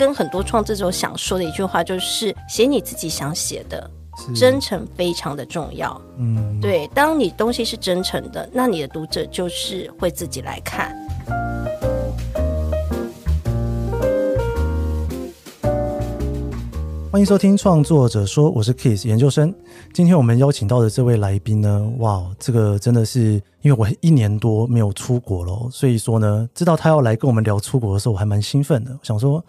跟很多创作者想说的一句话就是：写你自己想写的，真诚非常的重要。嗯，对，当你东西是真诚的，那你的读者就是会自己来看。欢迎收听《创作者说》，我是 Kiss 研究生。今天我们邀请到的这位来宾呢，哇，这个真的是因为我一年多没有出国了，所以说呢，知道他要来跟我们聊出国的时候，我还蛮兴奋的，我想说。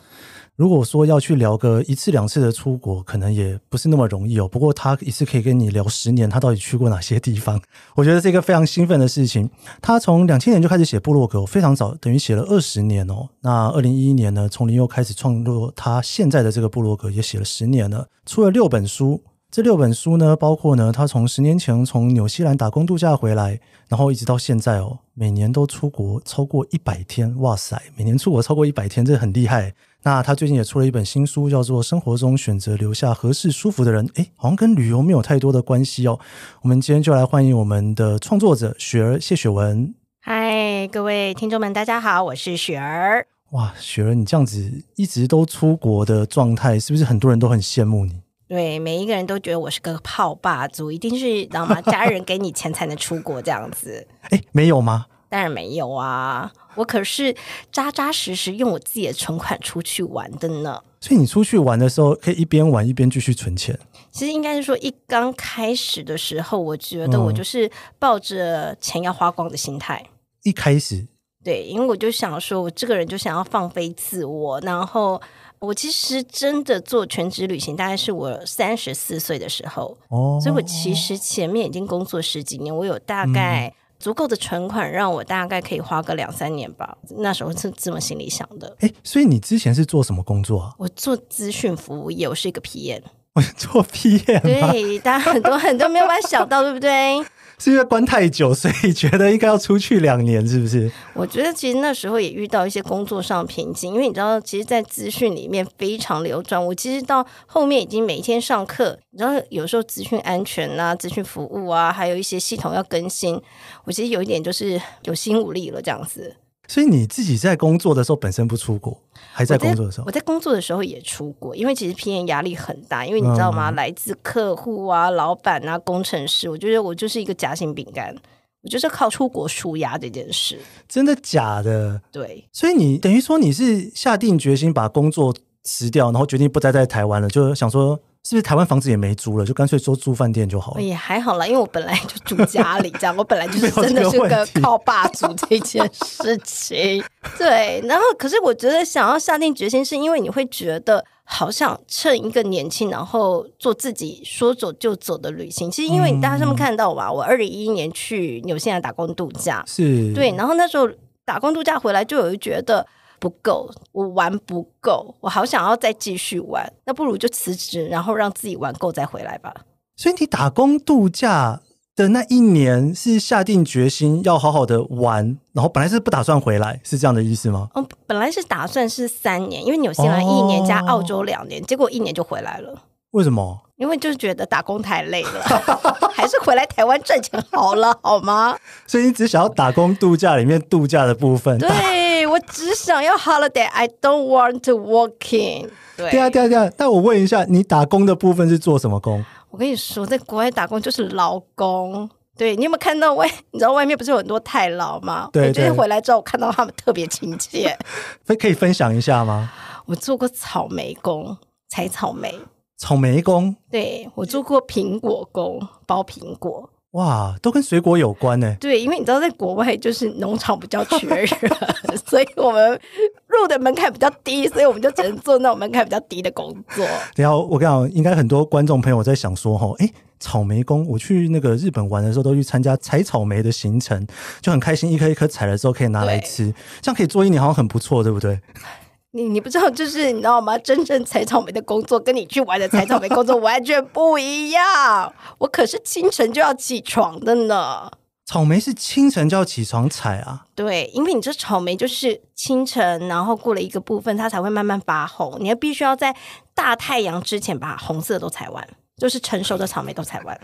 如果说要去聊个一次两次的出国，可能也不是那么容易哦。不过他一次可以跟你聊十年，他到底去过哪些地方？我觉得是一个非常兴奋的事情。他从两千年就开始写部落格，非常早，等于写了二十年哦。那二零一一年呢，从零又开始创作，他现在的这个部落格也写了十年了，出了六本书。这六本书呢，包括呢，他从十年前从纽西兰打工度假回来，然后一直到现在哦，每年都出国超过一百天。哇塞，每年出国超过一百天，这很厉害。那他最近也出了一本新书，叫做《生活中选择留下合适舒服的人》，哎，好像跟旅游没有太多的关系哦。我们今天就来欢迎我们的创作者雪儿谢雪文。嗨，各位听众们，大家好，我是雪儿。哇，雪儿，你这样子一直都出国的状态，是不是很多人都很羡慕你？对，每一个人都觉得我是个泡霸族，一定是知道吗？家人给你钱才能出国这样子。哎，没有吗？当然没有啊，我可是扎扎实实用我自己的存款出去玩的呢。所以你出去玩的时候，可以一边玩一边继续存钱。其实应该是说，一刚开始的时候，我觉得我就是抱着钱要花光的心态。一开始，对，因为我就想说，我这个人就想要放飞自我。然后我其实真的做全职旅行，大概是我三十四岁的时候。哦，所以我其实前面已经工作十几年，我有大概。足够的存款让我大概可以花个两三年吧。那时候是这么心里想的。哎，所以你之前是做什么工作啊？我做资讯服务业，我是一个 PM。我做 PM。对，大家很多很多没有办法想到，对不对？是因为关太久，所以觉得应该要出去两年，是不是？我觉得其实那时候也遇到一些工作上瓶颈，因为你知道，其实，在资讯里面非常流转。我其实到后面已经每天上课，你知道，有时候资讯安全啊、资讯服务啊，还有一些系统要更新，我其实有一点就是有心无力了，这样子。所以你自己在工作的时候，本身不出国，还在工作的时候，我在工作的时候也出国，因为其实片压力很大，因为你知道吗？来自客户啊、老板啊、工程师，我觉得我就是一个夹心饼干，我就是靠出国舒压这件事。真的假的？对，所以你等于说你是下定决心把工作辞掉，然后决定不再在台湾了，就想说。是不是台湾房子也没租了，就干脆说住饭店就好？了？也还好啦，因为我本来就住家里，这样我本来就 是真的是个靠爸主这一件事情。对，然后可是我觉得想要下定决心，是因为你会觉得好想趁一个年轻，然后做自己说走就走的旅行。其实因为你大家上面看到嘛，我二零一一年去纽西兰打工度假，是对，然后那时候打工度假回来，就有觉得。不够，我玩不够，我好想要再继续玩。那不如就辞职，然后让自己玩够再回来吧。所以你打工度假的那一年是下定决心要好好的玩，然后本来是不打算回来，是这样的意思吗？哦，本来是打算是三年，因为纽西兰一年加澳洲两年，结果一年就回来了。为什么？因为就是觉得打工太累了，还是回来台湾赚钱好了，好吗？所以你只想要打工度假里面度假的部分。对，我只想要 holiday，I don't want to working。对，对啊，对啊，对啊。那我问一下，你打工的部分是做什么工？我跟你说，在国外打工就是劳工。对你有没有看到外？你知道外面不是有很多太劳吗？对对。就是回来之后，我看到他们特别亲切。可以分享一下吗？我做过草莓工，采草莓。草莓工，对我做过苹果工，包苹果，哇，都跟水果有关呢。对，因为你知道，在国外就是农场比较缺人，所以我们入的门槛比较低，所以我们就只能做那种门槛比较低的工作。然后我讲，应该很多观众朋友在想说，哈，哎，草莓工，我去那个日本玩的时候，都去参加采草莓的行程，就很开心，一颗一颗采的之候可以拿来吃，这样可以做一年，好像很不错，对不对？你你不知道，就是你知道吗？真正采草莓的工作，跟你去玩的采草莓工作完全不一样。我可是清晨就要起床的呢。草莓是清晨就要起床采啊？对，因为你这草莓就是清晨，然后过了一个部分，它才会慢慢发红。你要必须要在大太阳之前把红色都采完，就是成熟的草莓都采完。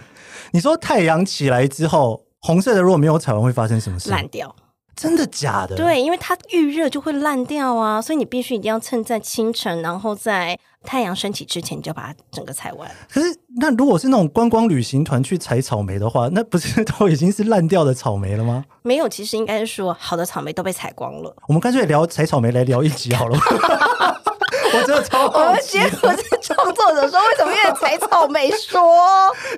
你说太阳起来之后，红色的如果没有采完，会发生什么事？烂掉。真的假的？对，因为它预热就会烂掉啊，所以你必须一定要趁在清晨，然后在太阳升起之前你就把它整个采完。可是，那如果是那种观光旅行团去采草莓的话，那不是都已经是烂掉的草莓了吗？没有，其实应该是说，好的草莓都被采光了。我们干脆聊采草莓来聊一集好了。我真的超好奇，我们结果是创作者说为什么越采草莓说？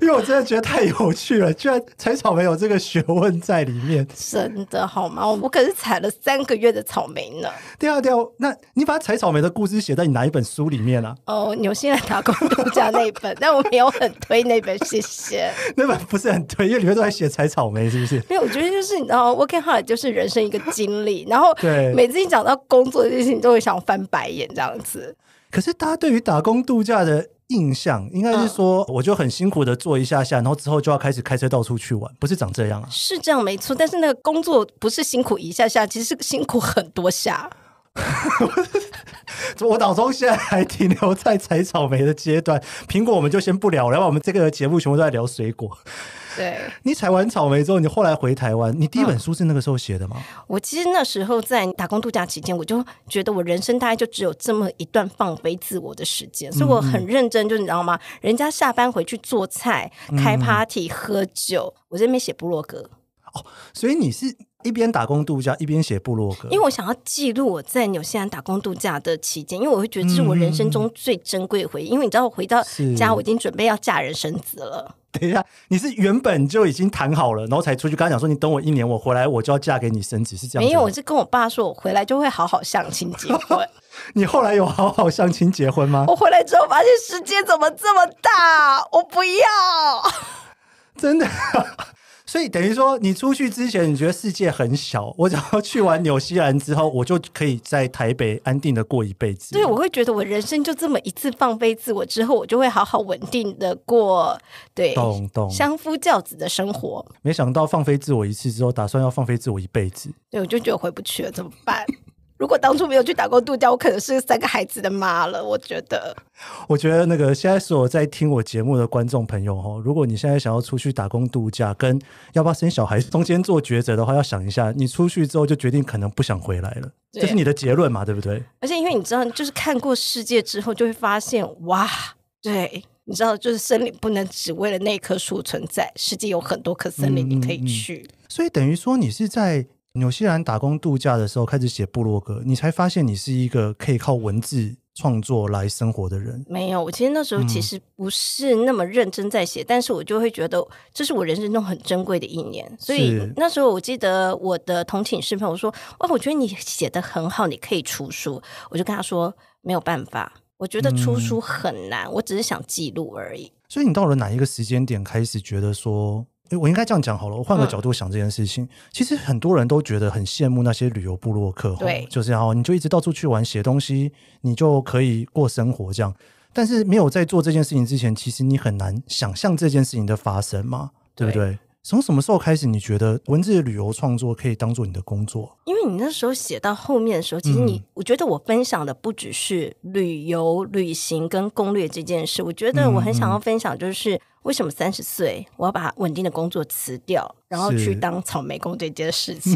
因为我真的觉得太有趣了，居然采草莓有这个学问在里面，真的好吗？我可是采了三个月的草莓呢。第二条，那你把采草莓的故事写在你哪一本书里面啊？哦，牛欣来打工度假那本，但我没有很推那本，谢谢。那本不是很推，因为里面都在写采草莓，是不是？因为我觉得就是，然后 a r d 就是人生一个经历，然后对，每次你讲到工作的事情，你都会想翻白眼这样子。可是，大家对于打工度假的印象，应该是说，我就很辛苦的做一下下，然后之后就要开始开车到处去玩，不是长这样啊？是这样没错，但是那个工作不是辛苦一下下，其实是辛苦很多下。我脑中现在还停留在采草莓的阶段，苹果我们就先不聊了，我们这个节目全部都在聊水果。对你采完草莓之后，你后来回台湾，你第一本书是那个时候写的吗？我其实那时候在打工度假期间，我就觉得我人生大概就只有这么一段放飞自我的时间，所以我很认真，就是你知道吗？人家下班回去做菜、开 party、喝酒，我这边写部落格。哦，所以你是。一边打工度假，一边写部落格。因为我想要记录我在纽西兰打工度假的期间，因为我会觉得这是我人生中最珍贵的回忆。因为你知道，我回到家我已经准备要嫁人生子了。等一下，你是原本就已经谈好了，然后才出去？刚他讲说你等我一年，我回来我就要嫁给你生子，是这样？没有，我是跟我爸说，我回来就会好好相亲结婚。你后来有好好相亲结婚吗？我回来之后发现世界怎么这么大？我不要，真的。所以等于说，你出去之前你觉得世界很小，我只要去完纽西兰之后，我就可以在台北安定的过一辈子。对，我会觉得我人生就这么一次放飞自我之后，我就会好好稳定的过，对，懂懂相夫教子的生活。没想到放飞自我一次之后，打算要放飞自我一辈子。对，我就觉得回不去了，怎么办？如果当初没有去打工度假，我可能是三个孩子的妈了。我觉得，我觉得那个现在所有在听我节目的观众朋友哈，如果你现在想要出去打工度假，跟要不要生小孩中间做抉择的话，要想一下，你出去之后就决定可能不想回来了，这是你的结论嘛？对不对？而且因为你知道，就是看过世界之后，就会发现哇，对你知道，就是森林不能只为了那棵树存在，世界有很多棵森林你可以去。所以等于说，你是在。纽西兰打工度假的时候开始写部落格，你才发现你是一个可以靠文字创作来生活的人。没有，我其实那时候其实不是那么认真在写，但是我就会觉得这是我人生中很珍贵的一年。所以那时候我记得我的同寝室朋友说：“哇，我觉得你写的很好，你可以出书。”我就跟他说：“没有办法，我觉得出书很难，我只是想记录而已。”所以你到了哪一个时间点开始觉得说？我应该这样讲好了。我换个角度想这件事情，其实很多人都觉得很羡慕那些旅游部落客，对，就这样，你就一直到处去玩，写东西，你就可以过生活这样。但是没有在做这件事情之前，其实你很难想象这件事情的发生嘛，对不对？从什么时候开始，你觉得文字旅游创作可以当做你的工作？因为你那时候写到后面的时候，其实你，我觉得我分享的不只是旅游、旅行跟攻略这件事。我觉得我很想要分享，就是为什么三十岁我要把稳定的工作辞掉，然后去当草莓工这件事情。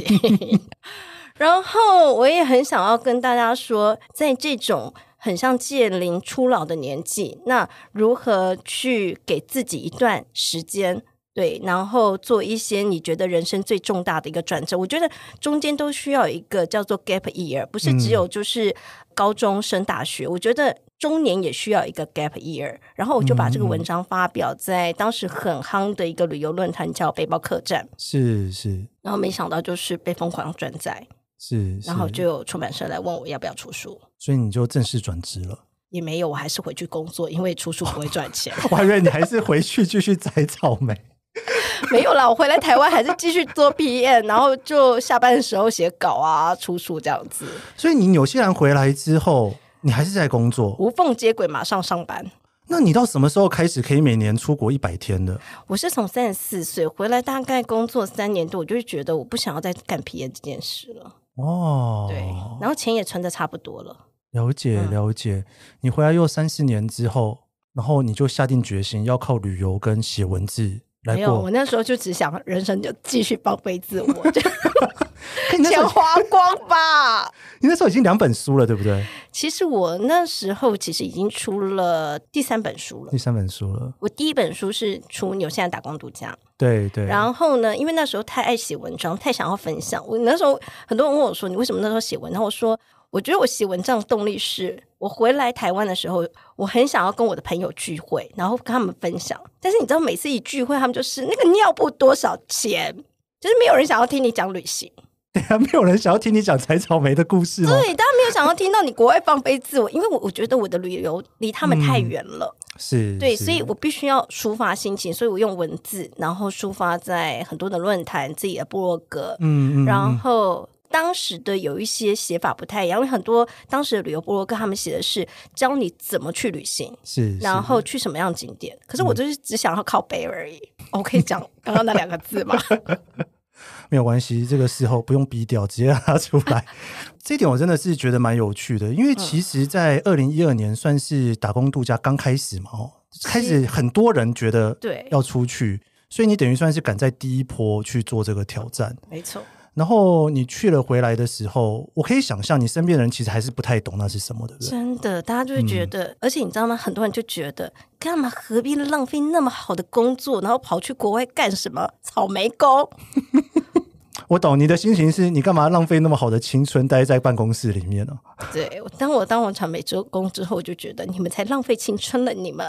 然后我也很想要跟大家说，在这种很像渐临初老的年纪，那如何去给自己一段时间？对，然后做一些你觉得人生最重大的一个转折，我觉得中间都需要一个叫做 gap year，不是只有就是高中升大学，我觉得中年也需要一个 gap year。然后我就把这个文章发表在当时很夯的一个旅游论坛，叫背包客栈。是是。然后没想到就是被疯狂转载。是。然后就有出版社来问我要不要出书。所以你就正式转职了？也没有，我还是回去工作，因为出书不会赚钱。我还以为你还是回去继续摘草莓。没有啦，我回来台湾还是继续做 P N，然后就下班的时候写稿啊，出书这样子。所以你纽西兰回来之后，你还是在工作，无缝接轨，马上上班。那你到什么时候开始可以每年出国一百天的？我是从三十四岁回来，大概工作三年多，我就觉得我不想要再干 P N 这件事了。哦，对，然后钱也存的差不多了。了解了解，你回来又三四年之后，然后你就下定决心要靠旅游跟写文字。没有，我那时候就只想人生就继续放飞自我，就钱 花光吧。你那时候已经两本书了，对不对？其实我那时候其实已经出了第三本书了。第三本书了。我第一本书是出《纽西兰打工度假》。对对。然后呢，因为那时候太爱写文章，太想要分享。我那时候很多人问我说：“你为什么那时候写文？”然后我说。我觉得我写文章的动力是我回来台湾的时候，我很想要跟我的朋友聚会，然后跟他们分享。但是你知道，每次一聚会，他们就是那个尿布多少钱，就是没有人想要听你讲旅行，对啊，没有人想要听你讲采草莓的故事。对，大家没有想要听到你国外放飞自我因为我我觉得我的旅游离他们太远了，是对，所以我必须要抒发心情，所以我用文字，然后抒发在很多的论坛、自己的部落格，嗯，然后。当时的有一些写法不太一样，因为很多当时的旅游部落跟他们写的是教你怎么去旅行，是然后去什么样的景点。可是我就是只想要靠背而已。我可以讲刚刚那两个字吗？没有关系，这个时候不用逼调，直接拉出来。这一点我真的是觉得蛮有趣的，因为其实，在二零一二年算是打工度假刚开始嘛，哦，开始很多人觉得对要出去，所以你等于算是赶在第一波去做这个挑战，没错。然后你去了回来的时候，我可以想象你身边的人其实还是不太懂那是什么的真的，大家就会觉得，而且你知道吗？很多人就觉得，干嘛何必浪费那么好的工作，然后跑去国外干什么？草莓工。我懂你的心情，是你干嘛浪费那么好的青春，待在办公室里面呢？对，当我当完传媒做工之后，就觉得你们才浪费青春了，你们。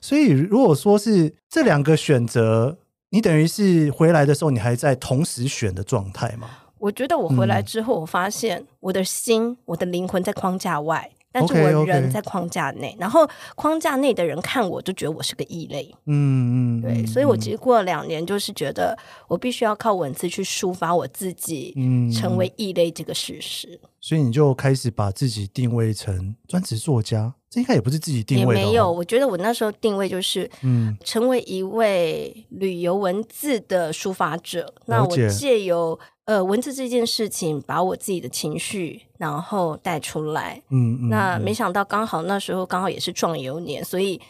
所以，如果说是这两个选择。你等于是回来的时候，你还在同时选的状态吗？我觉得我回来之后，我发现我的心、我的灵魂在框架外，但是我人在框架内。然后框架内的人看我，就觉得我是个异类。嗯嗯，对。所以我其实过了两年，就是觉得我必须要靠文字去抒发我自己，成为异类这个事实。所以你就开始把自己定位成专职作家。这应该也不是自己定位哦。也没有，我觉得我那时候定位就是，嗯，成为一位旅游文字的抒发者。那我借由呃文字这件事情，把我自己的情绪然后带出来。嗯，那没想到刚好那时候刚好也是壮游年，所以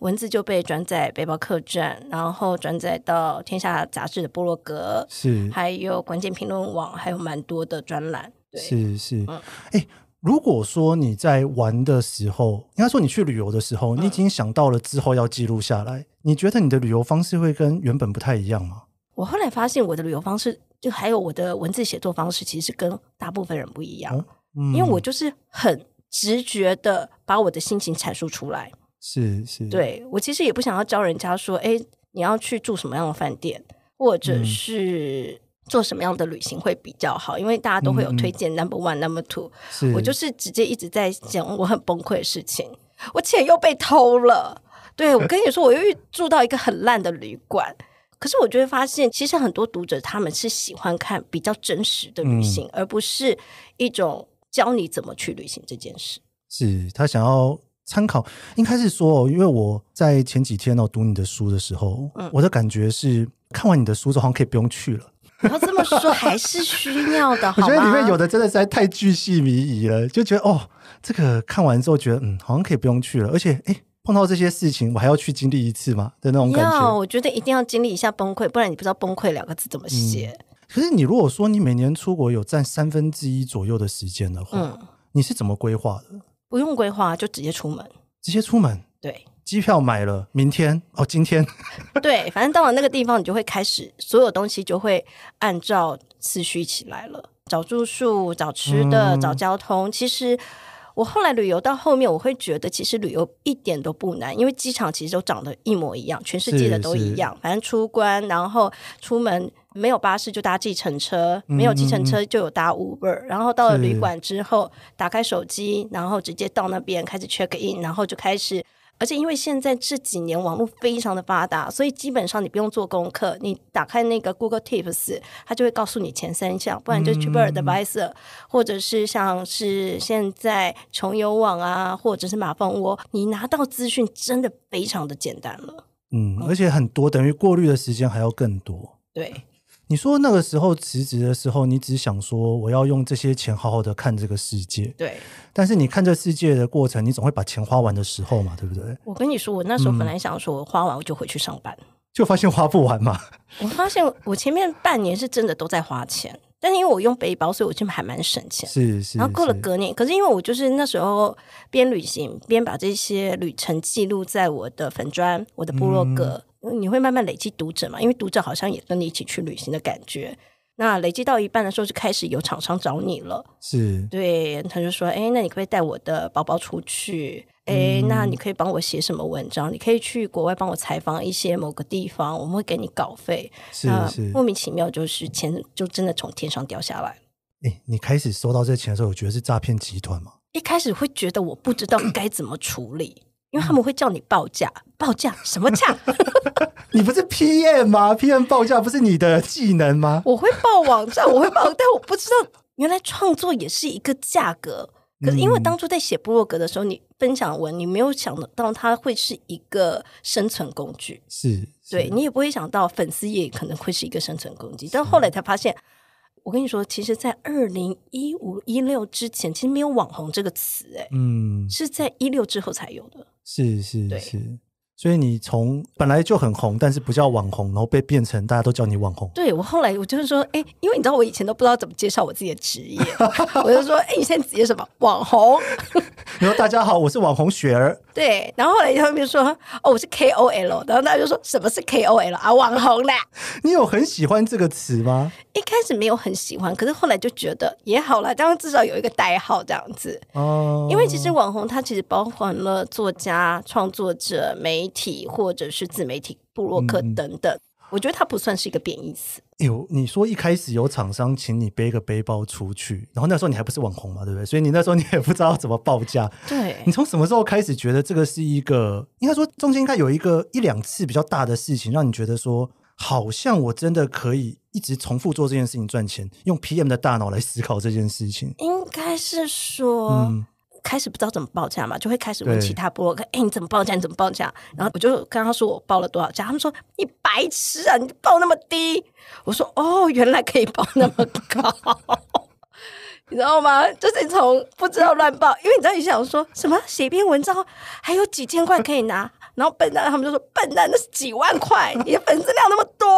文字就被转载背包客栈，然后转载到天下杂志的部落格，是还有关键评论网，还有蛮多的专栏。对，是是，嗯，哎。如果说你在玩的时候，应该说你去旅游的时候，你已经想到了之后要记录下来，你觉得你的旅游方式会跟原本不太一样吗？我后来发现我的旅游方式，就还有我的文字写作方式，其实跟大部分人不一样，因为我就是很直觉的把我的心情阐述出来。是是，对我其实也不想要教人家说，哎，你要去住什么样的饭店，或者是。做什么样的旅行会比较好？因为大家都会有推荐，Number One、Number Two。我就是直接一直在讲我很崩溃的事情，我钱又被偷了。对我跟你说，我又住到一个很烂的旅馆。可是我就会发现，其实很多读者他们是喜欢看比较真实的旅行，而不是一种教你怎么去旅行这件事。是他想要参考，应该是说，因为我在前几天哦读你的书的时候，我的感觉是看完你的书之后，像可以不用去了。然 后这么说还是需要的，好 我觉得里面有的真的是太巨细靡遗了，就觉得哦，这个看完之后觉得嗯，好像可以不用去了。而且哎，碰到这些事情，我还要去经历一次吗？的那种感觉。要，我觉得一定要经历一下崩溃，不然你不知道崩溃两个字怎么写。可是你如果说你每年出国有占三分之一左右的时间的话，嗯，你是怎么规划的？不用规划，就直接出门。直接出门，对。机票买了，明天哦，今天 对，反正到了那个地方，你就会开始，所有东西就会按照次序起来了，找住宿，找吃的，找交通。其实我后来旅游到后面，我会觉得其实旅游一点都不难，因为机场其实都长得一模一样，全世界的都一样。反正出关，然后出门没有巴士就搭计程车，没有计程车就有搭 Uber，然后到了旅馆之后，打开手机，然后直接到那边开始 check in，然后就开始。而且因为现在这几年网络非常的发达，所以基本上你不用做功课，你打开那个 Google Tips，它就会告诉你前三项，不然就 TripAdvisor 或者是像是现在穷游网啊，或者是马蜂窝，你拿到资讯真的非常的简单了。嗯，而且很多等于过滤的时间还要更多。对。你说那个时候辞职的时候，你只想说我要用这些钱好好的看这个世界。对。但是你看这世界的过程，你总会把钱花完的时候嘛，对不对？我跟你说，我那时候本来想说我花完我就回去上班，就发现花不完嘛。我发现我前面半年是真的都在花钱，但是因为我用背包，所以我就还蛮省钱。是是。然后过了隔年，可是因为我就是那时候边旅行边把这些旅程记录在我的粉砖、我的部落格。你会慢慢累积读者嘛？因为读者好像也跟你一起去旅行的感觉。那累积到一半的时候，就开始有厂商找你了。是，对，他就说：“哎，那你可不可以带我的宝宝出去？哎，那你可以帮我写什么文章？你可以去国外帮我采访一些某个地方，我们会给你稿费。”是是，莫名其妙，就是钱就真的从天上掉下来。哎，你开始收到这钱的时候，我觉得是诈骗集团嘛？一开始会觉得我不知道该怎么处理。因为他们会叫你报价，报价什么价？你不是 PM 吗？PM 报价不是你的技能吗？我会报网站，我会报，但我不知道原来创作也是一个价格。可是因为当初在写部落格的时候，你分享文，你没有想到它会是一个生存工具。是，对你也不会想到粉丝也可能会是一个生存工具。但后来才发现，我跟你说，其实，在二零一五一六之前，其实没有网红这个词，哎，嗯，是在一六之后才有的。是是是。所以你从本来就很红，但是不叫网红，然后被变成大家都叫你网红。对我后来我就是说，哎，因为你知道我以前都不知道怎么介绍我自己的职业，我就说，哎，你现在职业什么？网红。你 说大家好，我是网红雪儿。对，然后后来他们就说，哦，我是 KOL。然后大家就说，什么是 KOL 啊？网红啦。你有很喜欢这个词吗？一开始没有很喜欢，可是后来就觉得也好了，当然至少有一个代号这样子。哦，因为其实网红它其实包含了作家、创作者每一。体或者是自媒体布洛克等等，我觉得它不算是一个贬义词。有你说一开始有厂商请你背个背包出去，然后那时候你还不是网红嘛，对不对？所以你那时候你也不知道怎么报价。对，你从什么时候开始觉得这个是一个？应该说中间应该有一个一两次比较大的事情，让你觉得说好像我真的可以一直重复做这件事情赚钱，用 PM 的大脑来思考这件事情，应该是说。开始不知道怎么报价嘛，就会开始问其他播客：“哎，你怎么报价？你怎么报价？”然后我就跟他说：“我报了多少价？”他们说：“你白痴啊，你报那么低。”我说：“哦，原来可以报那么高，你知道吗？就是从不知道乱报，因为你知道你想说什么？写篇文章还有几千块可以拿。”然后笨蛋，他们就说笨蛋，那是几万块，的粉丝量那么多。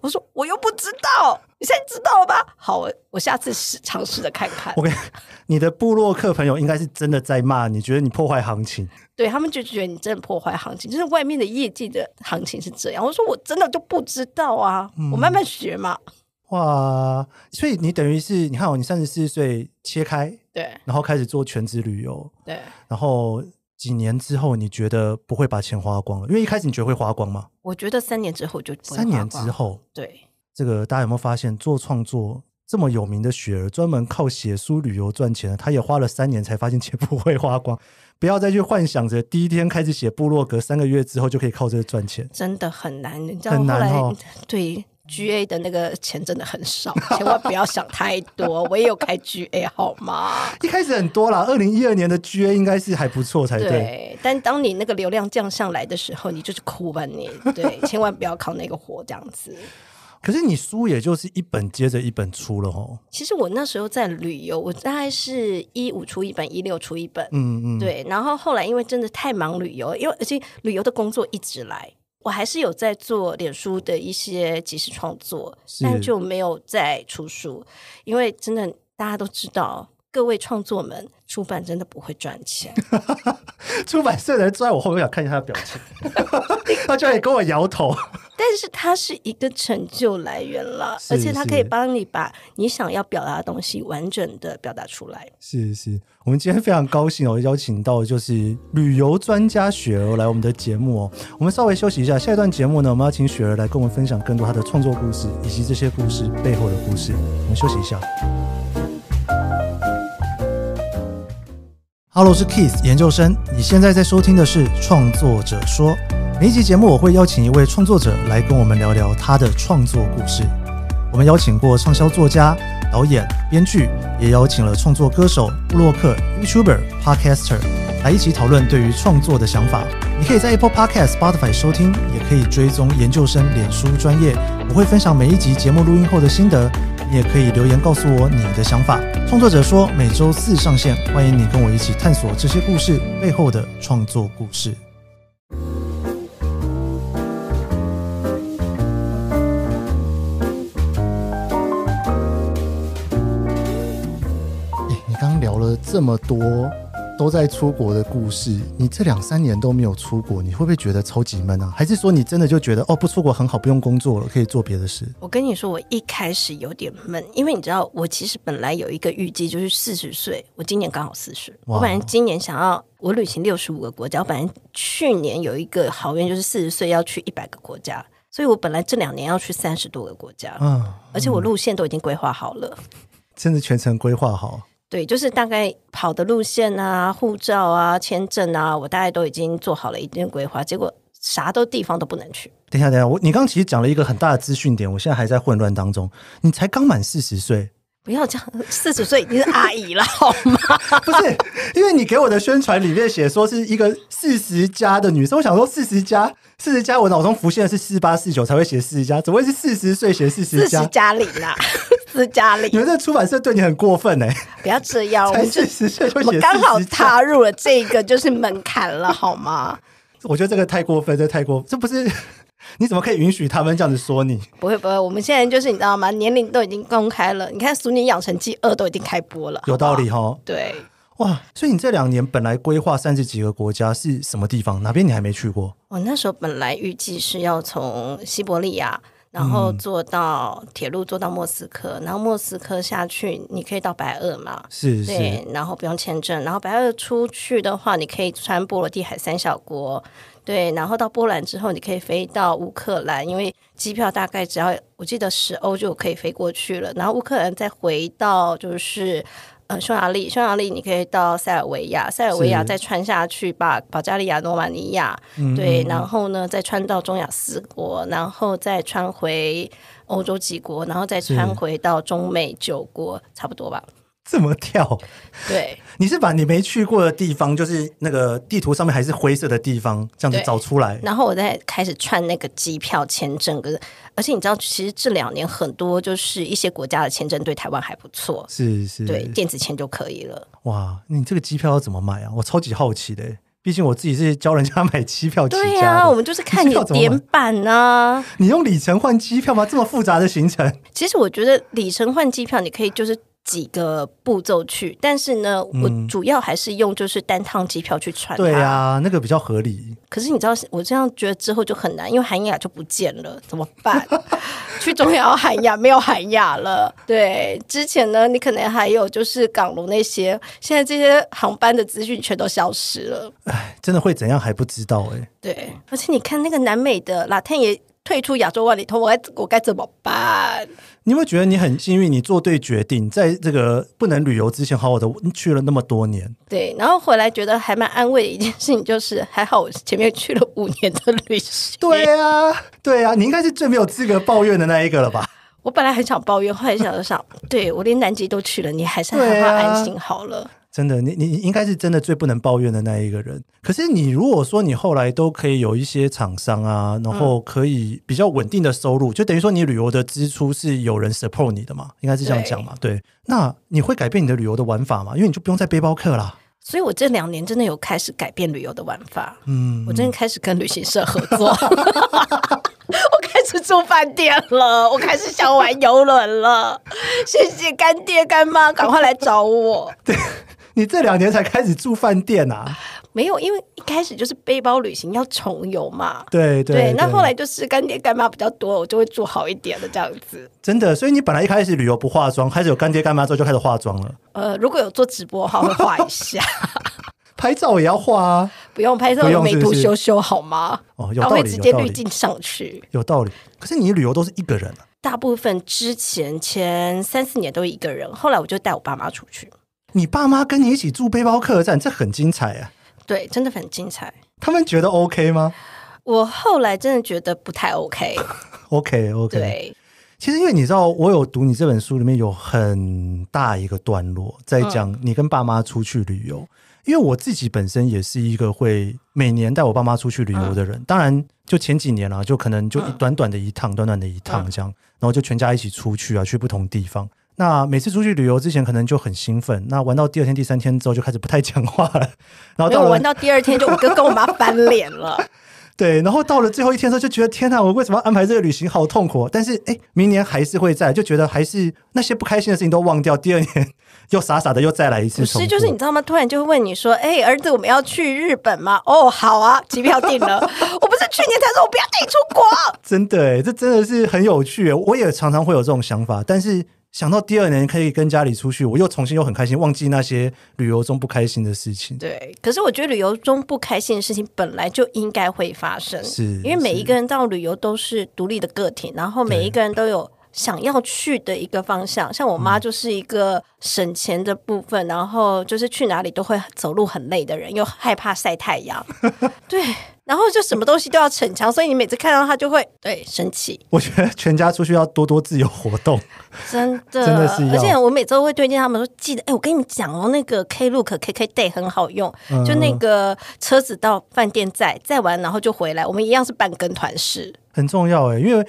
我说我又不知道，你现在知道了吧？好，我我下次试尝试的看看。OK，你的部落客朋友应该是真的在骂，你觉得你破坏行情？对他们就觉得你真的破坏行情，就是外面的业绩的行情是这样。我说我真的就不知道啊，我慢慢学嘛。哇，所以你等于是你看，你三十四岁切开，对，然后开始做全职旅游，对，然后。几年之后，你觉得不会把钱花光了？因为一开始你觉得会花光吗？我觉得三年之后就。三年之后，对这个大家有没有发现，做创作这么有名的雪儿，专门靠写书旅游赚钱，他也花了三年才发现钱不会花光。不要再去幻想着第一天开始写布洛格，三个月之后就可以靠这个赚钱，真的很难，很难哦。对。G A 的那个钱真的很少，千万不要想太多。我也有开 G A，好吗？一开始很多啦，二零一二年的 G A 应该是还不错才对。对，但当你那个流量降上来的时候，你就是哭吧，你 对，千万不要靠那个活这样子。可是你书也就是一本接着一本出了哦。其实我那时候在旅游，我大概是一五出一本，一六出一本，嗯嗯，对。然后后来因为真的太忙旅游，因为而且旅游的工作一直来。我还是有在做脸书的一些即时创作，但就没有再出书，因为真的大家都知道。各位创作们，出版真的不会赚钱。出版社的人坐在我后面，想看一下他的表情，他居然跟我摇头。但是它是一个成就来源了，而且它可以帮你把你想要表达的东西完整的表达出来。是是，我们今天非常高兴哦，邀请到就是旅游专家雪儿来我们的节目哦。我们稍微休息一下，下一段节目呢，我们要请雪儿来跟我们分享更多她的创作故事，以及这些故事背后的故事。我们休息一下。Hello，是 Kiss 研究生。你现在在收听的是《创作者说》。每一集节目，我会邀请一位创作者来跟我们聊聊他的创作故事。我们邀请过畅销作家、导演、编剧，也邀请了创作歌手、布洛克、Youtuber、Podcaster 来一起讨论对于创作的想法。你可以在 Apple Podcast、Spotify 收听，也可以追踪研究生脸书专业。我会分享每一集节目录音后的心得，你也可以留言告诉我你的想法。创作者说：“每周四上线，欢迎你跟我一起探索这些故事背后的创作故事。”你刚聊了这么多。都在出国的故事，你这两三年都没有出国，你会不会觉得超级闷啊？还是说你真的就觉得哦，不出国很好，不用工作了，可以做别的事？我跟你说，我一开始有点闷，因为你知道，我其实本来有一个预计就是四十岁，我今年刚好四十，我反正今年想要我旅行六十五个国家，我反正去年有一个好运就是四十岁要去一百个国家，所以我本来这两年要去三十多个国家，嗯，而且我路线都已经规划好了，真的全程规划好。对，就是大概跑的路线啊、护照啊、签证啊，我大概都已经做好了一定规划。结果啥都地方都不能去。等一下等一下，我你刚其实讲了一个很大的资讯点，我现在还在混乱当中。你才刚满四十岁。不要样，四十岁 已经是阿姨了，好吗？不是，因为你给我的宣传里面写说是一个四十加的女生，我想说四十加，四十加，我脑中浮现的是四八、四九才会写四十加，怎么会是四十岁写四十加？四十加零 四十加零。你们这出版社对你很过分呢。不要这样，才四十岁，我写刚好踏入了这个就是门槛了，好吗？我觉得这个太过分，这太过，这不是。你怎么可以允许他们这样子说你？不会不会，我们现在就是你知道吗？年龄都已经公开了。你看《熟女养成记二》都已经开播了，有道理哈。对，哇！所以你这两年本来规划三十几个国家是什么地方？哪边你还没去过？我那时候本来预计是要从西伯利亚，然后坐到铁路坐到莫斯科，然后莫斯科下去你可以到白俄嘛？是是是。然后不用签证，然后白俄出去的话，你可以穿波罗的海三小国。对，然后到波兰之后，你可以飞到乌克兰，因为机票大概只要我记得十欧就可以飞过去了。然后乌克兰再回到就是呃匈牙利，匈牙利你可以到塞尔维亚，塞尔维亚再穿下去，把保加利亚、罗马尼亚，对，然后呢再穿到中亚四国，然后再穿回欧洲几国，然后再穿回到中美九国，差不多吧。怎 么跳？对，你是把你没去过的地方，就是那个地图上面还是灰色的地方，这样子找出来，然后我再开始串那个机票、签证，跟而且你知道，其实这两年很多就是一些国家的签证对台湾还不错，是是对电子签就可以了。哇，你这个机票要怎么买啊？我超级好奇的，毕竟我自己是教人家买机票。对啊，我们就是看点版啊。你用里程换机票吗？这么复杂的行程，其实我觉得里程换机票，你可以就是。几个步骤去，但是呢，我主要还是用就是单趟机票去穿。对啊，那个比较合理。可是你知道，我这样觉得之后就很难，因为韩雅就不见了，怎么办？去中央韩雅没有韩雅了。对，之前呢，你可能还有就是港龙那些，现在这些航班的资讯全都消失了。哎，真的会怎样还不知道哎。对，而且你看那个南美的拉天也退出亚洲万里通，我该我该怎么办？你有觉得你很幸运，你做对决定，在这个不能旅游之前，好好的去了那么多年。对，然后回来觉得还蛮安慰的一件事，情，就是还好我前面去了五年的旅行。对啊，对啊，你应该是最没有资格抱怨的那一个了吧？我本来很想抱怨，后来想一想，对我连南极都去了，你还是好好安心好了。真的，你你应该是真的最不能抱怨的那一个人。可是你如果说你后来都可以有一些厂商啊，然后可以比较稳定的收入，就等于说你旅游的支出是有人 support 你的嘛？应该是这样讲嘛？对。那你会改变你的旅游的玩法吗？因为你就不用再背包客啦。所以我这两年真的有开始改变旅游的玩法。嗯，我真的开始跟旅行社合作。我开始住饭店了，我开始想玩游轮了。谢谢干爹干妈，赶快来找我。对。你这两年才开始住饭店啊？没有，因为一开始就是背包旅行，要重游嘛。对对。那后来就是干爹干妈比较多，我就会住好一点的这样子。真的，所以你本来一开始旅游不化妆，开始有干爹干妈之后就开始化妆了。呃，如果有做直播，的会化一下。拍照也要化。不用拍照，美图修修好吗？哦，有道理，直接滤镜上去。有道理。可是你旅游都是一个人。大部分之前前三四年都一个人，后来我就带我爸妈出去。你爸妈跟你一起住背包客栈，这很精彩啊！对，真的很精彩。他们觉得 OK 吗？我后来真的觉得不太 OK。OK OK。其实因为你知道，我有读你这本书，里面有很大一个段落在讲你跟爸妈出去旅游。因为我自己本身也是一个会每年带我爸妈出去旅游的人。当然，就前几年啊，就可能就短短的一趟，短短的一趟这样，然后就全家一起出去啊，去不同地方。那每次出去旅游之前可能就很兴奋，那玩到第二天、第三天之后就开始不太讲话了。然后到玩到第二天就我哥跟我妈翻脸了。对，然后到了最后一天的时候，就觉得天哪，我为什么安排这个旅行，好痛苦。但是哎，明年还是会在，就觉得还是那些不开心的事情都忘掉。第二年 又傻傻的又再来一次。不是，就是你知道吗？突然就会问你说：“哎，儿子，我们要去日本吗？”哦，好啊，机票定了。我不是去年才说我不要带你出国，真的，这真的是很有趣。我也常常会有这种想法，但是。想到第二年可以跟家里出去，我又重新又很开心，忘记那些旅游中不开心的事情。对，可是我觉得旅游中不开心的事情本来就应该会发生，是，因为每一个人到旅游都是独立的个体，然后每一个人都有想要去的一个方向。像我妈就是一个省钱的部分，然后就是去哪里都会走路很累的人，又害怕晒太阳，对。然后就什么东西都要逞强，所以你每次看到他就会对生气。我觉得全家出去要多多自由活动，真的真的是。而且我每周会推荐他们说，记得哎，我跟你讲哦，那个 K Look K K Day 很好用，就那个车子到饭店再再完，然后就回来。我们一样是半跟团式，很重要哎。因为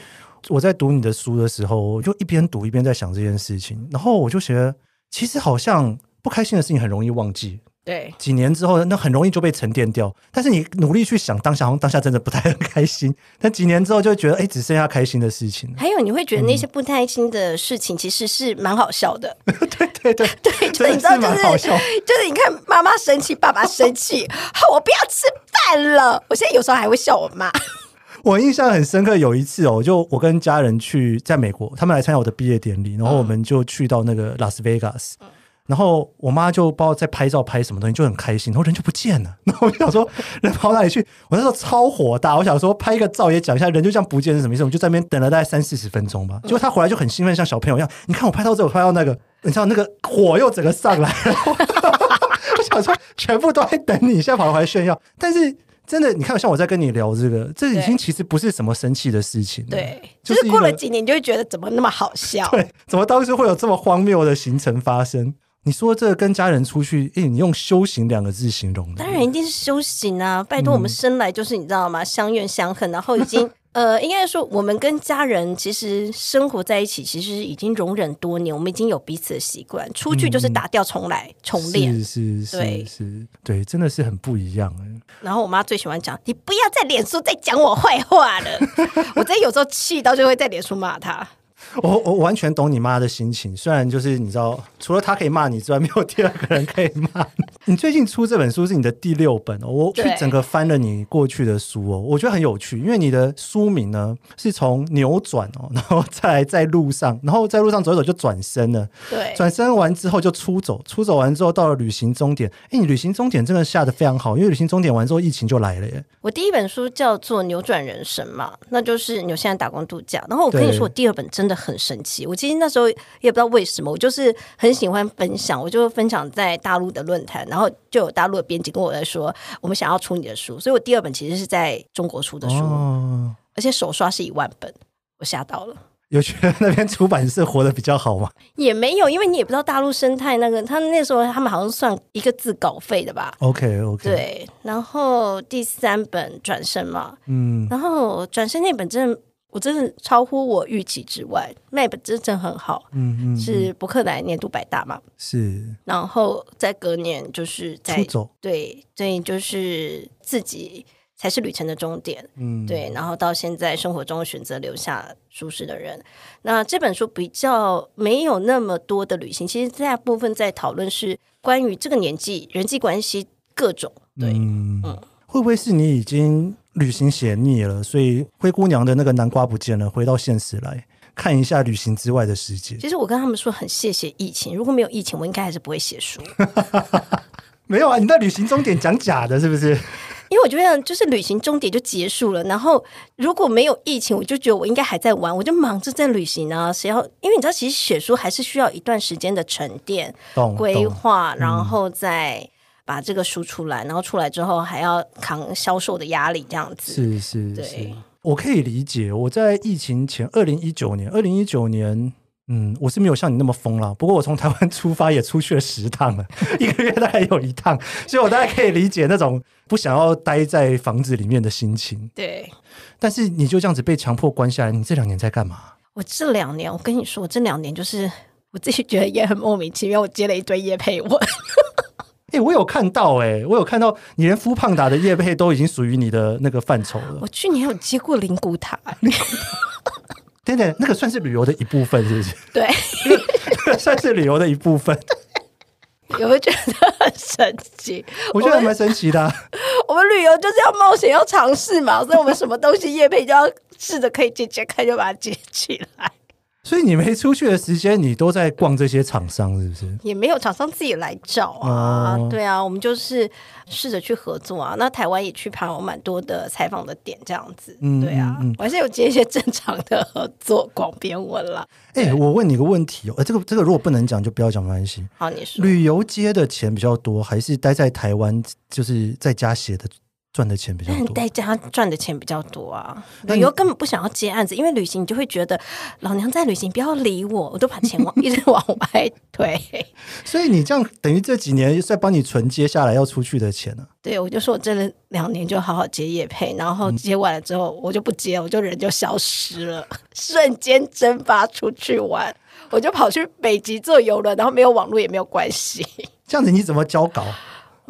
我在读你的书的时候，我就一边读一边在想这件事情，然后我就觉得其实好像不开心的事情很容易忘记。对，几年之后，那很容易就被沉淀掉。但是你努力去想当下，当下真的不太开心。但几年之后，就觉得哎，只剩下开心的事情还有，你会觉得那些不开心的事情其实是蛮好笑的。对对对对，你知道，就是就是，你看妈妈生气，爸爸生气，我不要吃饭了。我现在有时候还会笑我妈。我印象很深刻，有一次哦，就我跟家人去在美国，他们来参加我的毕业典礼，然后我们就去到那个拉斯维加斯。然后我妈就不知道在拍照拍什么东西，就很开心。然后人就不见了。然后想说人跑哪里去？我那时候超火大，我想说拍一个照也讲一下，人就这样不见是什么意思？我就在那边等了大概三四十分钟吧。结果他回来就很兴奋，像小朋友一样。你看我拍到这我拍到那个，你知道那个火又整个上来了。我想说全部都在等你，现在跑回来炫耀。但是真的，你看像我在跟你聊这个，这已经其实不是什么生气的事情。对，就是过了几年，你就会觉得怎么那么好笑？对，怎么当时会有这么荒谬的行程发生？你说这跟家人出去，哎，你用“修行”两个字形容，当然一定是修行啊！拜托，我们生来就是你知道吗？相怨相恨，然后已经 呃，应该说我们跟家人其实生活在一起，其实已经容忍多年，我们已经有彼此的习惯，出去就是打掉重来，重练是是是是，对，真的是很不一样。然后我妈最喜欢讲：“你不要再脸书再讲我坏话了。” 我真有时候气到就会在脸书骂她。我我完全懂你妈的心情，虽然就是你知道，除了他可以骂你之外，没有第二个人可以骂你。你最近出这本书是你的第六本哦，我整个翻了你过去的书哦，我觉得很有趣，因为你的书名呢是从扭转哦，然后再来在路上，然后在路上走一走就转身了，对，转身完之后就出走，出走完之后到了旅行终点，哎，你旅行终点真的下的非常好，因为旅行终点完之后疫情就来了耶。我第一本书叫做扭转人生嘛，那就是你现在打工度假，然后我跟你说我第二本真的。很神奇，我其实那时候也不知道为什么，我就是很喜欢分享，我就分享在大陆的论坛，然后就有大陆的编辑跟我说，我们想要出你的书，所以我第二本其实是在中国出的书，而且手刷是一万本，我吓到了。有觉得那边出版社活得比较好吗？也没有，因为你也不知道大陆生态那个，他那时候他们好像算一个字稿费的吧？OK OK。对，然后第三本转身嘛，嗯，然后转身那本真的。我真的超乎我预期之外，Map 真正很好，嗯嗯，是伯克莱年度百大嘛，是。然后在隔年就是在对对，就是自己才是旅程的终点，嗯，对。然后到现在生活中选择留下舒适的人，那这本书比较没有那么多的旅行，其实大部分在讨论是关于这个年纪人际关系各种，对，嗯，会不会是你已经？旅行写腻了，所以灰姑娘的那个南瓜不见了。回到现实来看一下旅行之外的世界。其实我跟他们说，很谢谢疫情，如果没有疫情，我应该还是不会写书。没有啊，你在旅行终点讲假的，是不是？因为我觉得就是旅行终点就结束了，然后如果没有疫情，我就觉得我应该还在玩，我就忙着在旅行啊。谁要？因为你知道，其实写书还是需要一段时间的沉淀、规划，然后再。把这个输出来，然后出来之后还要扛销售的压力，这样子是是是，我可以理解。我在疫情前，二零一九年，二零一九年，嗯，我是没有像你那么疯了。不过我从台湾 出发也出去了十趟了，一个月大概有一趟，所以我大家可以理解那种不想要待在房子里面的心情。对，但是你就这样子被强迫关下来，你这两年在干嘛？我这两年，我跟你说，我这两年就是我自己觉得也很莫名其妙，我接了一堆业配文。哎，我有看到哎，我有看到你连夫胖打的叶佩都已经属于你的那个范畴了。我去年有接过灵骨塔，对对，那个算是旅游的一部分，是不是？对，算是旅游的一部分。有没有觉得很神奇？我觉得蛮神奇的。我们旅游就是要冒险，要尝试嘛，所以我们什么东西叶佩就要试着可以解解开，就把它解起来。所以你没出去的时间，你都在逛这些厂商，是不是？也没有厂商自己来找啊，对啊，我们就是试着去合作啊。那台湾也去爬我蛮多的采访的点，这样子，对啊，我还是有接一些正常的合作广编文了。哎，我问你个问题，呃、这个这个如果不能讲就不要讲关系。好，你说旅游街的钱比较多，还是待在台湾就是在家写的？赚的钱比较 多，你在家赚的钱比较多啊！旅游根本不想要接案子，因为旅行你就会觉得老娘在旅行，不要理我，我都把钱往一直往外推。所以你这样等于这几年在帮你存接下来要出去的钱呢？对，我就说我这两年就好好接夜配，然后接完了之后我就不接，我就人就消失了，瞬间蒸发出去玩，我就跑去北极坐游轮，然后没有网络也没有关系。这样子你怎么交稿？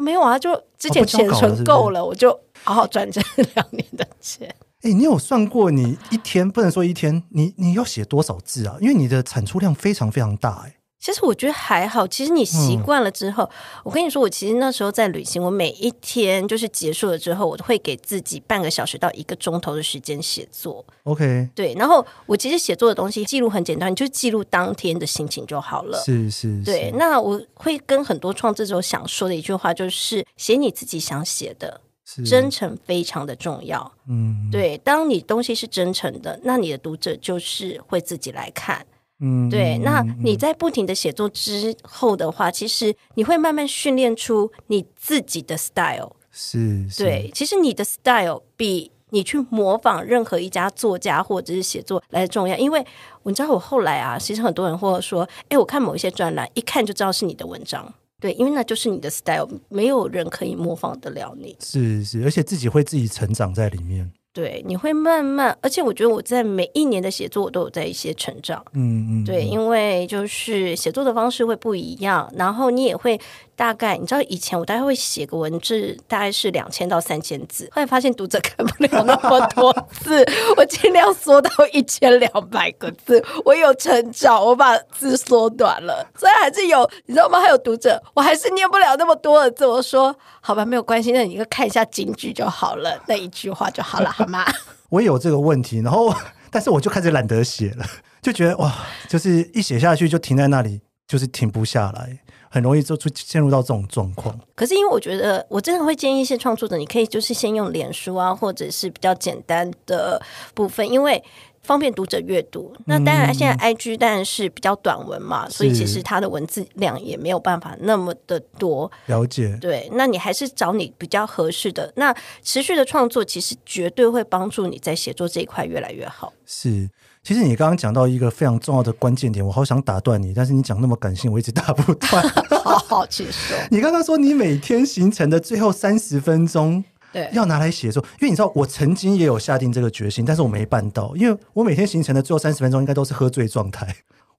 没有啊，就之前钱存够了，我就好好赚这两年的钱。哎，你有算过你一天？不能说一天，你你要写多少字啊？因为你的产出量非常非常大，哎。其实我觉得还好，其实你习惯了之后，我跟你说，我其实那时候在旅行，我每一天就是结束了之后，我会给自己半个小时到一个钟头的时间写作。OK，对，然后我其实写作的东西记录很简单，你就记录当天的心情就好了。是是，对。那我会跟很多创作者想说的一句话就是：写你自己想写的，真诚非常的重要。嗯，对，当你东西是真诚的，那你的读者就是会自己来看。嗯，对，那你在不停的写作之后的话，其实你会慢慢训练出你自己的 style。是，对，其实你的 style 比你去模仿任何一家作家或者是写作来的重要，因为我知道我后来啊，其实很多人或者说，哎，我看某一些专栏，一看就知道是你的文章，对，因为那就是你的 style，没有人可以模仿得了你。是是，而且自己会自己成长在里面。对，你会慢慢，而且我觉得我在每一年的写作，我都有在一些成长。嗯嗯，对，因为就是写作的方式会不一样，然后你也会。大概你知道以前我大概会写个文字，大概是两千到三千字。后来发现读者看不了那么多字，我尽量缩到一千两百个字。我有成长，我把字缩短了，所以还是有你知道吗？还有读者，我还是念不了那么多的字。我说好吧，没有关系，那你就看一下京剧就好了，那一句话就好了，好吗？我有这个问题，然后但是我就开始懒得写了，就觉得哇，就是一写下去就停在那里，就是停不下来。很容易就出陷入到这种状况。可是因为我觉得，我真的会建议一些创作者，你可以就是先用脸书啊，或者是比较简单的部分，因为方便读者阅读。那当然，现在 IG 当然是比较短文嘛，所以其实它的文字量也没有办法那么的多。了解。对，那你还是找你比较合适的。那持续的创作，其实绝对会帮助你在写作这一块越来越好。是。其实你刚刚讲到一个非常重要的关键点，我好想打断你，但是你讲那么感性，我一直打不断。好好去说。你刚刚说你每天行程的最后三十分钟，对，要拿来写作，因为你知道我曾经也有下定这个决心，但是我没办到，因为我每天行程的最后三十分钟应该都是喝醉状态。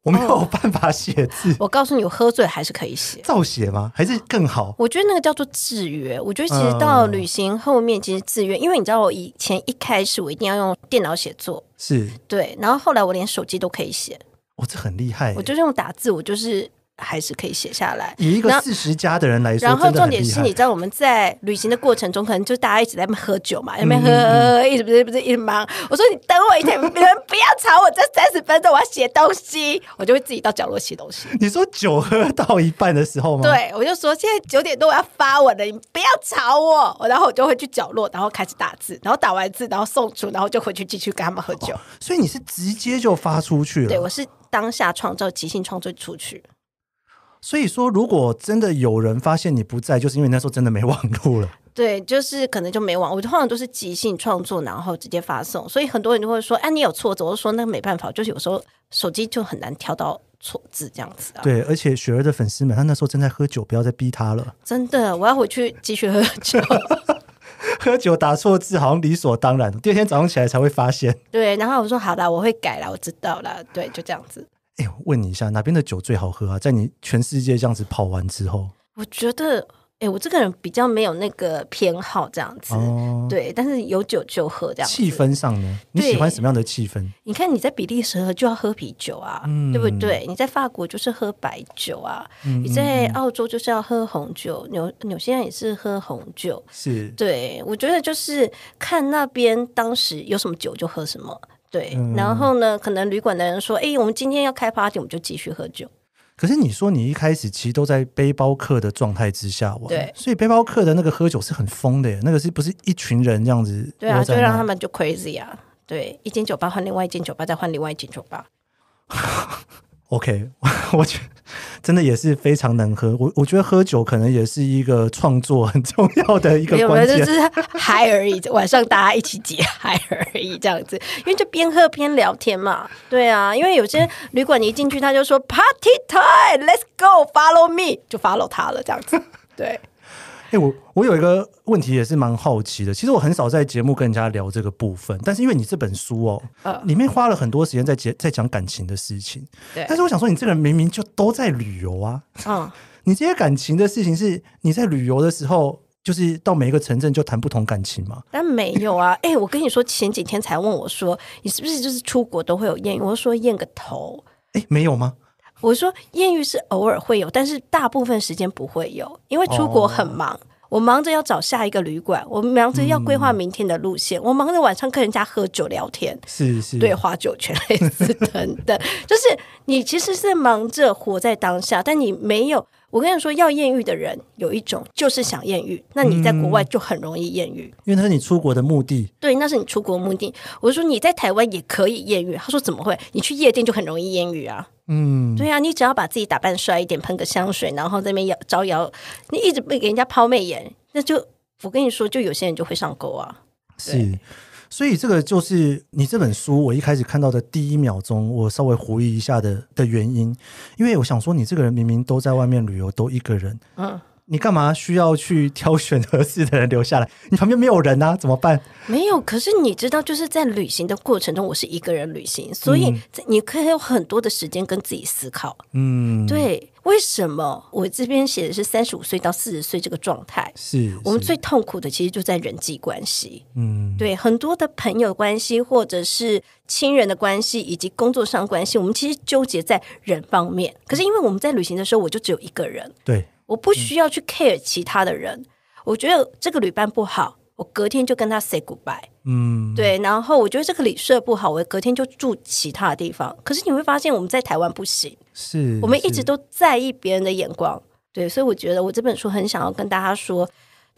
我没有办法写字。我告诉你，我喝醉还是可以写，照写吗？还是更好？我觉得那个叫做制约。我觉得其实到旅行后面，其实制约，因为你知道，我以前一开始我一定要用电脑写作，是对，然后后来我连手机都可以写。我这很厉害！我就是用打字，我就是。还是可以写下来。以一个四十加的人来说，然后重点是你知道我们在旅行的过程中，可能就大家一直在喝酒嘛，也没喝，一直不是不是一直忙。我说你等我一下，你人不要吵我，这三十分钟我要写东西，我就会自己到角落写东西。你说酒喝到一半的时候吗？对，我就说现在九点多我要发文了，你不要吵我。然后我就会去角落，然后开始打字，然后打完字，然后送出，然后就回去继续跟他们喝酒。所以你是直接就发出去了？对，我是当下创造即兴创作出去。所以说，如果真的有人发现你不在，就是因为那时候真的没网络了。对，就是可能就没网。我通常都是即兴创作，然后直接发送。所以很多人就会说：“哎，你有错字。”我说：“那个没办法，就是有时候手机就很难挑到错字这样子啊。”对，而且雪儿的粉丝们，他那时候正在喝酒，不要再逼他了。真的，我要回去继续喝酒。喝酒打错字，好像理所当然。第二天早上起来才会发现。对，然后我说：“好啦，我会改啦，我知道啦。”对，就这样子。哎，我问你一下，哪边的酒最好喝啊？在你全世界这样子跑完之后，我觉得，哎，我这个人比较没有那个偏好，这样子，对。但是有酒就喝，这样。气氛上呢？你喜欢什么样的气氛？你看你在比利时就要喝啤酒啊，对不对？你在法国就是喝白酒啊，你在澳洲就是要喝红酒，纽纽西兰也是喝红酒，是对。我觉得就是看那边当时有什么酒就喝什么。对，然后呢？可能旅馆的人说：“哎，我们今天要开 party，我们就继续喝酒。”可是你说你一开始其实都在背包客的状态之下，对，所以背包客的那个喝酒是很疯的，那个是不是一群人这样子？对啊，就让他们就 crazy 啊！对，一间酒吧换另外一间酒吧，再换另外一间酒吧。OK，我得。真的也是非常能喝，我我觉得喝酒可能也是一个创作很重要的一个关键，嗨而已，晚上大家一起解嗨而已，这样子，因为就边喝边聊天嘛，对啊，因为有些旅馆你一进去他就说 party time，let's go，follow me，就 follow 他了，这样子，对。哎，我我有一个问题也是蛮好奇的。其实我很少在节目跟人家聊这个部分，但是因为你这本书哦，呃，里面花了很多时间在讲在讲感情的事情。对，但是我想说，你这个人明明就都在旅游啊，嗯，你这些感情的事情是你在旅游的时候，就是到每一个城镇就谈不同感情吗？但没有啊。哎，我跟你说，前几天才问我说，你是不是就是出国都会有验？我说验个头。哎，没有吗？我说艳遇是偶尔会有，但是大部分时间不会有，因为出国很忙，我忙着要找下一个旅馆，我忙着要规划明天的路线，我忙着晚上跟人家喝酒聊天，是是对花酒泉类似等等，就是你其实是忙着活在当下，但你没有。我跟你说，要艳遇的人有一种就是想艳遇，那你在国外就很容易艳遇，因为那是你出国的目的。对，那是你出国目的。我说你在台湾也可以艳遇，他说怎么会？你去夜店就很容易艳遇啊。嗯，对啊，你只要把自己打扮帅一点，喷个香水，然后在那边摇招摇，你一直被给人家抛媚眼，那就我跟你说，就有些人就会上钩啊。是。所以这个就是你这本书，我一开始看到的第一秒钟，我稍微狐疑一下的的原因，因为我想说，你这个人明明都在外面旅游，都一个人，嗯，你干嘛需要去挑选合适的人留下来？你旁边没有人呢，怎么办？没有，可是你知道，就是在旅行的过程中，我是一个人旅行，所以你可以有很多的时间跟自己思考，嗯，对。为什么我这边写的是三十五岁到四十岁这个状态？是我们最痛苦的，其实就在人际关系。嗯，对，很多的朋友关系，或者是亲人的关系，以及工作上关系，我们其实纠结在人方面。可是因为我们在旅行的时候，我就只有一个人，对，我不需要去 care 其他的人。我觉得这个旅伴不好。隔天就跟他 say goodbye，嗯，对，然后我觉得这个旅社不好，我隔天就住其他的地方。可是你会发现，我们在台湾不行，是，我们一直都在意别人的眼光，对，所以我觉得我这本书很想要跟大家说，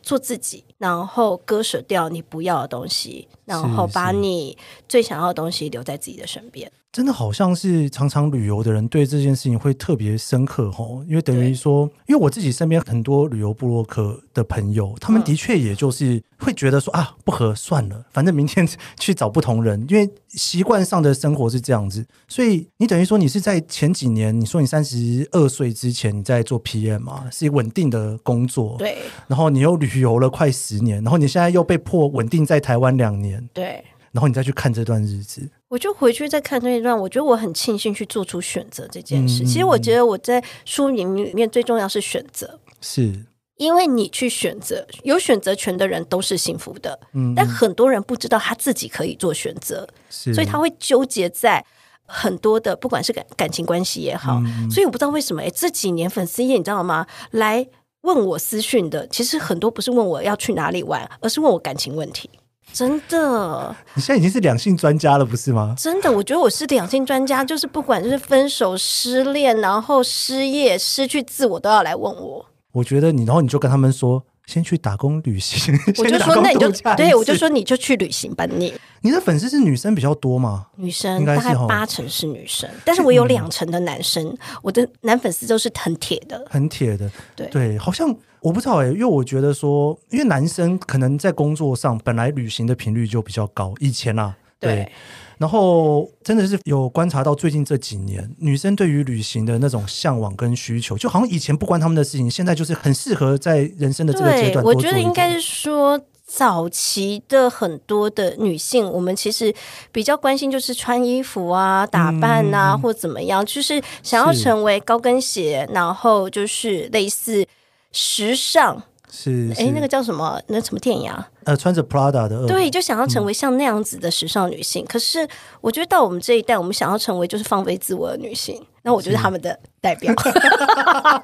做自己，然后割舍掉你不要的东西，然后把你最想要的东西留在自己的身边。真的好像是常常旅游的人对这件事情会特别深刻吼，因为等于说，因为我自己身边很多旅游部落客的朋友，他们的确也就是会觉得说啊不合算了，反正明天去找不同人，因为习惯上的生活是这样子，所以你等于说你是在前几年，你说你三十二岁之前你在做 PM 嘛，是稳定的工作，对，然后你又旅游了快十年，然后你现在又被迫稳定在台湾两年，对。然后你再去看这段日子，我就回去再看这一段。我觉得我很庆幸去做出选择这件事。其实我觉得我在书名里面最重要是选择，是因为你去选择，有选择权的人都是幸福的。嗯，但很多人不知道他自己可以做选择，所以他会纠结在很多的，不管是感感情关系也好。所以我不知道为什么，哎，这几年粉丝业你知道吗？来问我私讯的，其实很多不是问我要去哪里玩，而是问我感情问题。真的，你现在已经是两性专家了，不是吗？真的，我觉得我是两性专家，就是不管就是分手、失恋，然后失业、失去自我，都要来问我。我觉得你，然后你就跟他们说。先去打工旅行，我就说那你就对我就说你就去旅行吧你。你的粉丝是女生比较多吗？女生应该八成是女生，但是我有两成的男生，我的男粉丝都是很铁的，很铁的。对对，好像我不知道哎，因为我觉得说，因为男生可能在工作上本来旅行的频率就比较高，以前啊，对。然后真的是有观察到最近这几年，女生对于旅行的那种向往跟需求，就好像以前不关他们的事情，现在就是很适合在人生的这个阶段。我觉得应该是说，早期的很多的女性，我们其实比较关心就是穿衣服啊、打扮啊，或怎么样，就是想要成为高跟鞋，然后就是类似时尚。是哎，那个叫什么？那什么电影啊？呃，穿着 Prada 的。对，就想要成为像那样子的时尚女性。可是我觉得到我们这一代，我们想要成为就是放飞自我的女性。那我觉得他们的代表，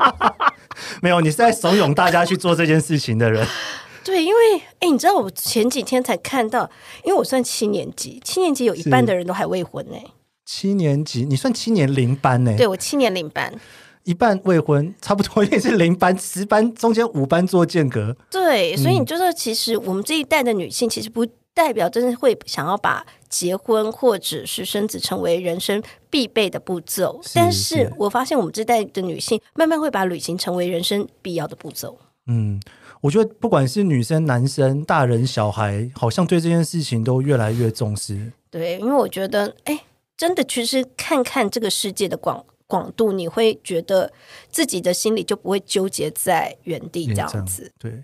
没有，你是在怂恿大家去做这件事情的人。对，因为哎，你知道我前几天才看到，因为我算七年级，七年级有一半的人都还未婚呢。七年级，你算七年零班呢？对，我七年零班。一半未婚，差不多也是零班、十班中间五班做间隔。对，所以你就是其实我们这一代的女性，其实不代表真的会想要把结婚或者是生子成为人生必备的步骤。但是我发现我们这代的女性慢慢会把旅行成为人生必要的步骤。嗯，我觉得不管是女生、男生、大人、小孩，好像对这件事情都越来越重视。对，因为我觉得，哎，真的，其实看看这个世界的广。广度，你会觉得自己的心里就不会纠结在原地这样子。对，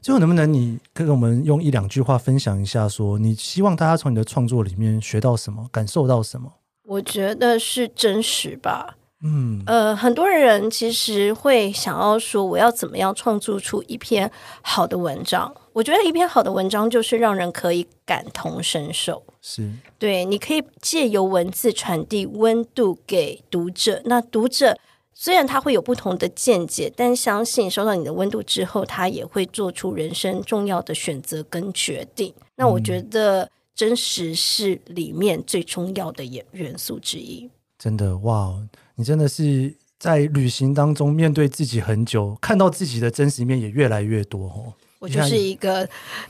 最后能不能你跟我们用一两句话分享一下，说你希望大家从你的创作里面学到什么，感受到什么？我觉得是真实吧。嗯，呃，很多人其实会想要说，我要怎么样创作出一篇好的文章。我觉得一篇好的文章就是让人可以感同身受，是对，你可以借由文字传递温度给读者。那读者虽然他会有不同的见解，但相信收到你的温度之后，他也会做出人生重要的选择跟决定。那我觉得真实是里面最重要的元元素之一。真的哇，你真的是在旅行当中面对自己很久，看到自己的真实面也越来越多哦。我就是一个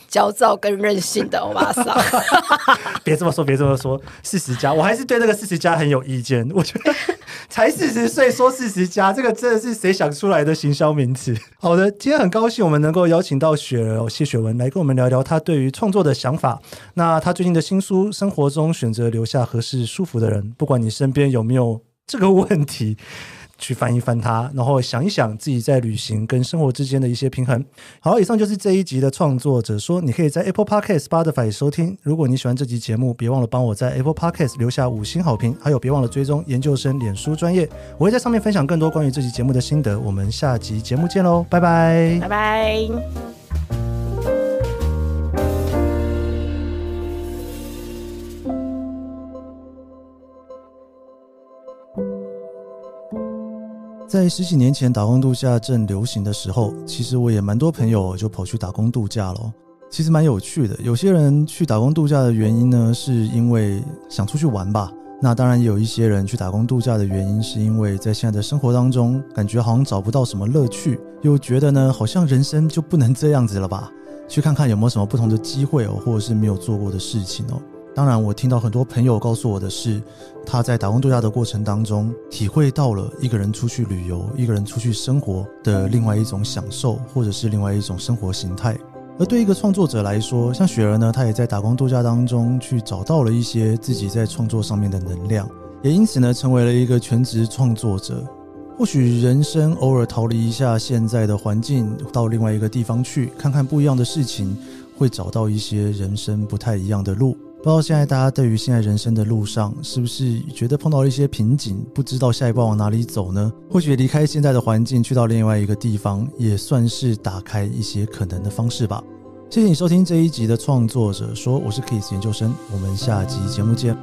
焦躁跟任性的欧巴桑。别这么说，别这么说，四十加，我还是对这个四十加很有意见。我觉得才四十岁说四十加，这个真的是谁想出来的行销名词？好的，今天很高兴我们能够邀请到雪谢雪文来跟我们聊聊他对于创作的想法。那他最近的新书《生活中选择留下合适舒服的人》，不管你身边有没有这个问题。去翻一翻它，然后想一想自己在旅行跟生活之间的一些平衡。好，以上就是这一集的创作者说，你可以在 Apple Podcasts、p o t i f y 收听。如果你喜欢这集节目，别忘了帮我在 Apple Podcasts 留下五星好评，还有别忘了追踪研究生脸书专业，我会在上面分享更多关于这集节目的心得。我们下集节目见喽，拜拜，拜拜。在十几年前打工度假正流行的时候，其实我也蛮多朋友就跑去打工度假了。其实蛮有趣的。有些人去打工度假的原因呢，是因为想出去玩吧。那当然也有一些人去打工度假的原因，是因为在现在的生活当中，感觉好像找不到什么乐趣，又觉得呢好像人生就不能这样子了吧？去看看有没有什么不同的机会哦，或者是没有做过的事情哦。当然，我听到很多朋友告诉我的是，他在打工度假的过程当中，体会到了一个人出去旅游、一个人出去生活的另外一种享受，或者是另外一种生活形态。而对一个创作者来说，像雪儿呢，她也在打工度假当中去找到了一些自己在创作上面的能量，也因此呢，成为了一个全职创作者。或许人生偶尔逃离一下现在的环境，到另外一个地方去看看不一样的事情，会找到一些人生不太一样的路。不知道现在大家对于现在人生的路上，是不是觉得碰到了一些瓶颈，不知道下一步往哪里走呢？或许离开现在的环境，去到另外一个地方，也算是打开一些可能的方式吧。谢谢你收听这一集的创作者说，我是 Kiss 研究生，我们下集节目见。